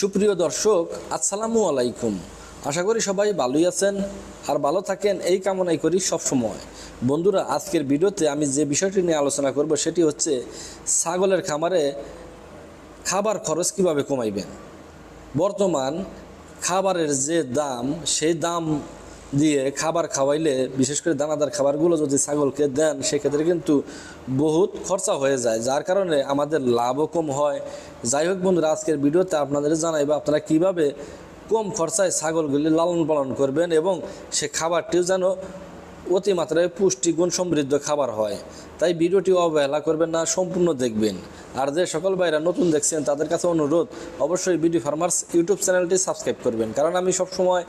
সুপ্রিয় দর্শক আসসালামু আলাইকুম আশা করি সবাই ভালোই আছেন আর ভালো থাকেন এই কামনাই করি সবসময় বন্ধুরা আজকের ভিডিওতে আমি যে বিষয়টি নিয়ে আলোচনা করব সেটি হচ্ছে ছাগলের খামারে খাবার খরচ কিভাবে কমাইবেন বর্তমান খাবারের যে দাম সেই দাম দিয়ে খাবার খাওয়াইলে বিশেষ করে দানাদার খাবারগুলো যদি ছাগলকে দেন সেক্ষেত্রে কিন্তু বহুত খরচা হয়ে যায় যার কারণে আমাদের লাভও কম হয় যাই হোক বন্ধুরা আজকের ভিডিওতে আপনাদের জানাই বা আপনারা কীভাবে কম খরচায় ছাগলগুলি লালন পালন করবেন এবং সে খাবারটিও যেন অতিমাত্রায় পুষ্টিগুণ সমৃদ্ধ খাবার হয় তাই ভিডিওটি অবহেলা করবেন না সম্পূর্ণ দেখবেন আর যে সকল ভাইরা নতুন দেখছেন তাদের কাছে অনুরোধ অবশ্যই বিডি ফার্মার্স ইউটিউব চ্যানেলটি সাবস্ক্রাইব করবেন কারণ আমি সবসময়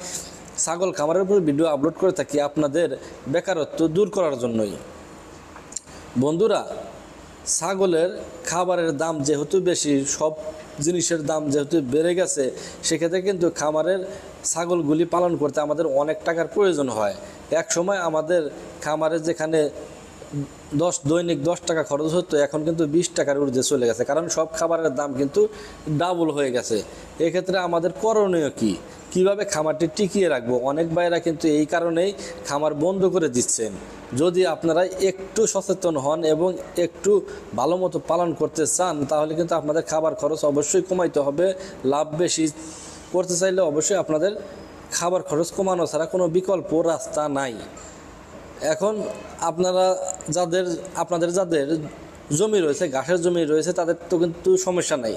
ছাগল খামারের উপর ভিডিও আপলোড করে থাকি আপনাদের বেকারত্ব দূর করার জন্যই বন্ধুরা ছাগলের খাবারের দাম যেহেতু বেশি সব জিনিসের দাম যেহেতু বেড়ে গেছে সেক্ষেত্রে কিন্তু খামারের ছাগলগুলি পালন করতে আমাদের অনেক টাকার প্রয়োজন হয় এক সময় আমাদের খামারে যেখানে দশ দৈনিক দশ টাকা খরচ হতো এখন কিন্তু বিশ টাকার ঊর্ধ্বে চলে গেছে কারণ সব খাবারের দাম কিন্তু ডাবল হয়ে গেছে এক্ষেত্রে আমাদের করণীয় কী কিভাবে খামারটি টিকিয়ে রাখবো অনেক ভাইয়েরা কিন্তু এই কারণেই খামার বন্ধ করে দিচ্ছেন যদি আপনারা একটু সচেতন হন এবং একটু ভালো মতো পালন করতে চান তাহলে কিন্তু আপনাদের খাবার খরচ অবশ্যই কমাইতে হবে লাভ বেশি করতে চাইলে অবশ্যই আপনাদের খাবার খরচ কমানো ছাড়া কোনো বিকল্প রাস্তা নাই এখন আপনারা যাদের আপনাদের যাদের জমি রয়েছে ঘাসের জমি রয়েছে তাদের তো কিন্তু সমস্যা নাই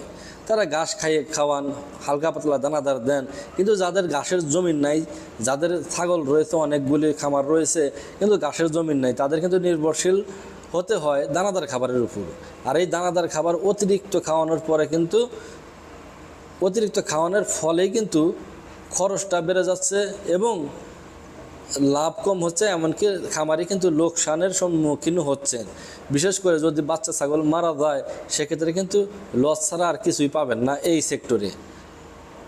তারা ঘাস খাইয়ে খাওয়ান হালকা পাতলা দানাদার দেন কিন্তু যাদের ঘাসের জমিন নাই যাদের ছাগল রয়েছে অনেকগুলি খামার রয়েছে কিন্তু ঘাসের জমিন নাই তাদের কিন্তু নির্ভরশীল হতে হয় দানাদার খাবারের উপর আর এই দানাদার খাবার অতিরিক্ত খাওয়ানোর পরে কিন্তু অতিরিক্ত খাওয়ানোর ফলে কিন্তু খরচটা বেড়ে যাচ্ছে এবং লাভ কম হচ্ছে এমনকি খামারি কিন্তু লোকসানের সম্মুখীন হচ্ছেন বিশেষ করে যদি বাচ্চা ছাগল মারা যায় সেক্ষেত্রে কিন্তু লস ছাড়া আর কিছুই পাবেন না এই সেক্টরে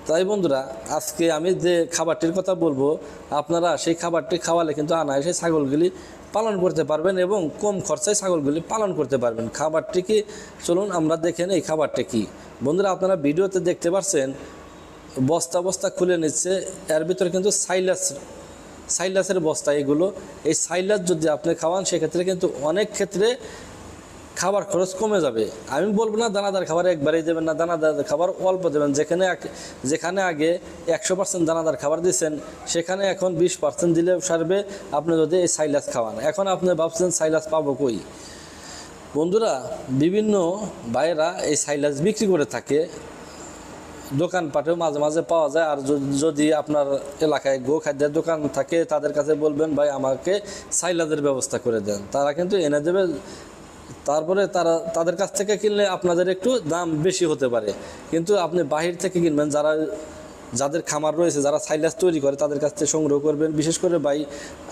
তাই বন্ধুরা আজকে আমি যে খাবারটির কথা বলবো আপনারা সেই খাবারটি খাওয়ালে কিন্তু আনায় সেই ছাগলগুলি পালন করতে পারবেন এবং কম খরচায় ছাগলগুলি পালন করতে পারবেন খাবারটি কি চলুন আমরা দেখেন এই খাবারটি কি বন্ধুরা আপনারা ভিডিওতে দেখতে পাচ্ছেন বস্তা বস্তা খুলে নিচ্ছে এর ভিতরে কিন্তু সাইলাস সাইলাসের বস্তা এগুলো এই সাইলাস যদি আপনি খাওয়ান সেক্ষেত্রে কিন্তু অনেক ক্ষেত্রে খাবার খরচ কমে যাবে আমি বলবো না দানাদার খাবার একবারেই দেবেন না দানাদার খাবার অল্প দেবেন যেখানে যেখানে আগে একশো পার্সেন্ট দানাদার খাবার দিচ্ছেন সেখানে এখন বিশ পার্সেন্ট দিলে সারবে আপনি যদি এই সাইলাস খাওয়ান এখন আপনি ভাবছেন সাইলাস পাবো কই বন্ধুরা বিভিন্ন ভাইয়েরা এই সাইলাস বিক্রি করে থাকে দোকানপাটেও মাঝে মাঝে পাওয়া যায় আর যদি আপনার এলাকায় গো খাদ্যের দোকান থাকে তাদের কাছে বলবেন ভাই আমাকে সাইলাদের ব্যবস্থা করে দেন তারা কিন্তু এনে দেবে তারপরে তারা তাদের কাছ থেকে কিনলে আপনাদের একটু দাম বেশি হতে পারে কিন্তু আপনি বাহির থেকে কিনবেন যারা যাদের খামার রয়েছে যারা সাইলাস তৈরি করে তাদের কাছ থেকে সংগ্রহ করবেন বিশেষ করে ভাই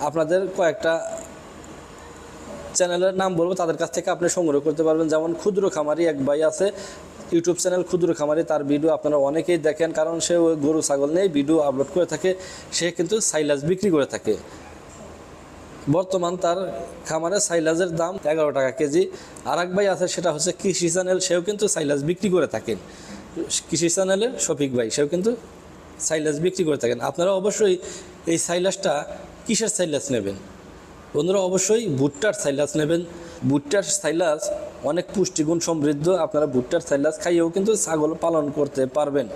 আপনাদের কয়েকটা চ্যানেলের নাম বলবো তাদের কাছ থেকে আপনি সংগ্রহ করতে পারবেন যেমন ক্ষুদ্র খামারি এক ভাই আছে ইউটিউব চ্যানেল ক্ষুদ্র খামারি তার ভিডিও আপনারা অনেকেই দেখেন কারণ সে ওই গরু ছাগল নিয়ে ভিডিও আপলোড করে থাকে সে কিন্তু সাইলাস বিক্রি করে থাকে বর্তমান তার খামারে সাইলাজের দাম এগারো টাকা কেজি আর এক ভাই আছে সেটা হচ্ছে কৃষি চ্যানেল সেও কিন্তু সাইলাজ বিক্রি করে থাকেন কৃষি চ্যানেলের শফিক ভাই সেও কিন্তু সাইলাস বিক্রি করে থাকেন আপনারা অবশ্যই এই সাইলাসটা কিসের সাইলাস নেবেন বন্ধুরা অবশ্যই ভুট্টার সাইলাস নেবেন ভুট্টার সাইলাস অনেক পুষ্টিগুণ সমৃদ্ধ আপনারা ভুট্টার সাইলাস খাইয়েও কিন্তু ছাগল পালন করতে পারবেন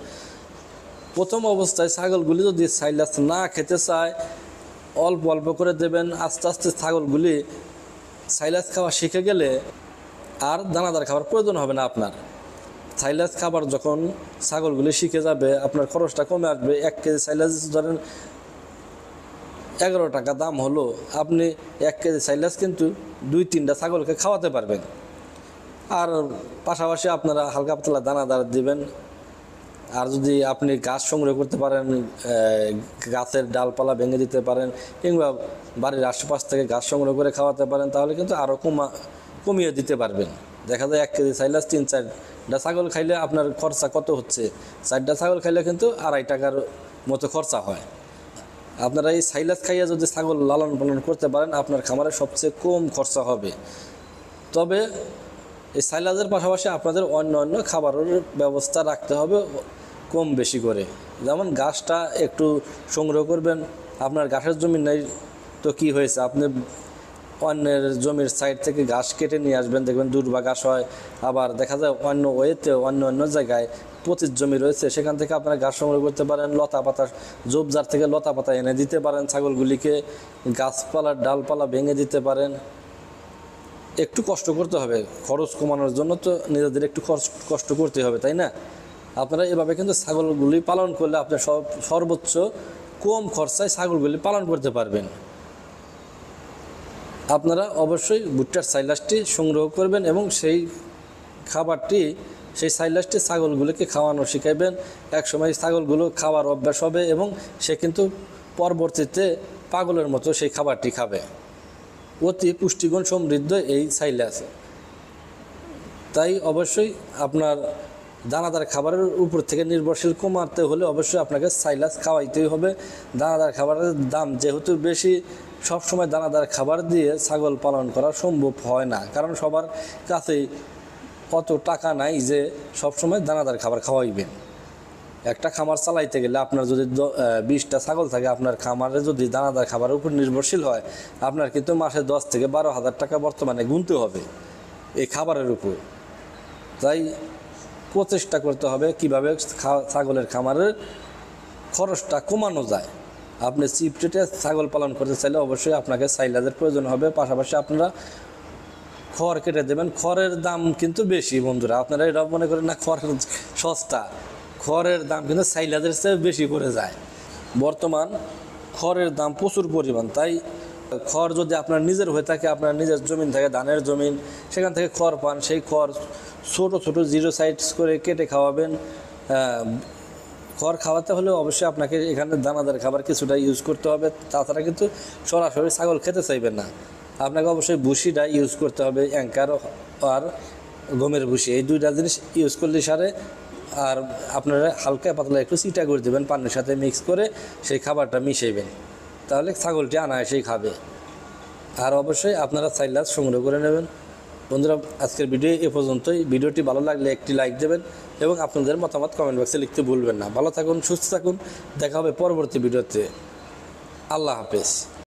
প্রথম অবস্থায় ছাগলগুলি যদি সাইলাস না খেতে চায় অল্প অল্প করে দেবেন আস্তে আস্তে ছাগলগুলি সাইলাস খাওয়া শিখে গেলে আর দানাদার খাবার প্রয়োজন হবে না আপনার সাইলাস খাবার যখন ছাগলগুলি শিখে যাবে আপনার খরচটা কমে আসবে এক কেজি সাইলাস ধরেন এগারো টাকা দাম হলো আপনি এক কেজি সাইলাস কিন্তু দুই তিনটা ছাগলকে খাওয়াতে পারবেন আর পাশাপাশি আপনারা হালকা পাতলা দানাদার দিবেন আর যদি আপনি গাছ সংগ্রহ করতে পারেন গাছের ডালপালা ভেঙে দিতে পারেন কিংবা বাড়ির আশেপাশ থেকে গাছ সংগ্রহ করে খাওয়াতে পারেন তাহলে কিন্তু আরও কমা কমিয়ে দিতে পারবেন দেখা যায় এক কেজি সাইলাস তিন চারটা ছাগল খাইলে আপনার খরচা কত হচ্ছে চারটা ছাগল খাইলে কিন্তু আড়াই টাকার মতো খরচা হয় আপনারা এই সাইলাস খাইয়া যদি ছাগল লালন পালন করতে পারেন আপনার খামারে সবচেয়ে কম খরচা হবে তবে এই সাইলাসের পাশাপাশি আপনাদের অন্য অন্য খাবারের ব্যবস্থা রাখতে হবে কম বেশি করে যেমন গাছটা একটু সংগ্রহ করবেন আপনার গাছের জমি নেই তো কি হয়েছে আপনি অন্যের জমির সাইড থেকে ঘাস কেটে নিয়ে আসবেন দেখবেন দুর্বা ঘাস হয় আবার দেখা যায় অন্য ওয়েতে অন্য অন্য জায়গায় পঁচিশ জমি রয়েছে সেখান থেকে আপনারা ঘাস সংগ্রহ করতে পারেন লতা পাতা জোবজার থেকে লতা পাতা এনে দিতে পারেন ছাগলগুলিকে গাছপালার ডালপালা ভেঙে দিতে পারেন একটু কষ্ট করতে হবে খরচ কমানোর জন্য তো নিজেদের একটু খরচ কষ্ট করতে হবে তাই না আপনারা এভাবে কিন্তু ছাগলগুলি পালন করলে আপনার সর্বোচ্চ কম খরচায় ছাগলগুলি পালন করতে পারবেন আপনারা অবশ্যই ভুট্টার সাইলাসটি সংগ্রহ করবেন এবং সেই খাবারটি সেই সাইলাসটি ছাগলগুলোকে খাওয়ানো শিখাইবেন একসময় ছাগলগুলো খাওয়ার অভ্যাস হবে এবং সে কিন্তু পরবর্তীতে পাগলের মতো সেই খাবারটি খাবে অতি পুষ্টিগুণ সমৃদ্ধ এই সাইলাস তাই অবশ্যই আপনার দানাদার খাবারের উপর থেকে নির্ভরশীল কমাতে হলে অবশ্যই আপনাকে সাইলাস খাওয়াইতেই হবে দানাদার খাবারের দাম যেহেতু বেশি সবসময় দানাদার খাবার দিয়ে ছাগল পালন করা সম্ভব হয় না কারণ সবার কাছেই কত টাকা নাই যে সবসময় দানাদার খাবার খাওয়াইবেন একটা খামার চালাইতে গেলে আপনার যদি বিশটা ছাগল থাকে আপনার খামারে যদি দানাদার খাবারের উপর নির্ভরশীল হয় আপনার কিন্তু মাসে দশ থেকে বারো হাজার টাকা বর্তমানে গুনতে হবে এই খাবারের উপর তাই প্রচেষ্টা করতে হবে কিভাবে ছাগলের খামারের খরচটা কমানো যায় আপনি চিপ ছাগল পালন করতে চাইলে অবশ্যই আপনাকে সাইলাজের প্রয়োজন হবে পাশাপাশি আপনারা খড় কেটে দেবেন খড়ের দাম কিন্তু বেশি বন্ধুরা আপনারা এটা মনে করেন না খড়ের সস্তা খড়ের দাম কিন্তু সাইলাজের চেয়ে বেশি করে যায় বর্তমান খড়ের দাম প্রচুর পরিমাণ তাই খড় যদি আপনার নিজের হয়ে থাকে আপনার নিজের জমিন থাকে ধানের জমিন সেখান থেকে খড় পান সেই খড় ছোট ছোট জিরো সাইডস করে কেটে খাওয়াবেন খড় খাওয়াতে হলে অবশ্যই আপনাকে এখানে দানাদার খাবার কিছুটা ইউজ করতে হবে তাছাড়া কিন্তু সরাসরি ছাগল খেতে চাইবেন না আপনাকে অবশ্যই ভুসিটা ইউজ করতে হবে অ্যাঙ্কার আর গমের ভুসি এই দুইটা জিনিস ইউজ করলে সারে আর আপনারা হালকা পাতলা একটু চিটা করে দেবেন পানির সাথে মিক্স করে সেই খাবারটা মিশাইবেন তাহলে ছাগলটি আনায়াসেই খাবে আর অবশ্যই আপনারা সাইলাস সংগ্রহ করে নেবেন বন্ধুরা আজকের ভিডিও এ পর্যন্তই ভিডিওটি ভালো লাগলে একটি লাইক দেবেন এবং আপনাদের মতামত কমেন্ট বক্সে লিখতে ভুলবেন না ভালো থাকুন সুস্থ থাকুন দেখা হবে পরবর্তী ভিডিওতে আল্লাহ হাফেজ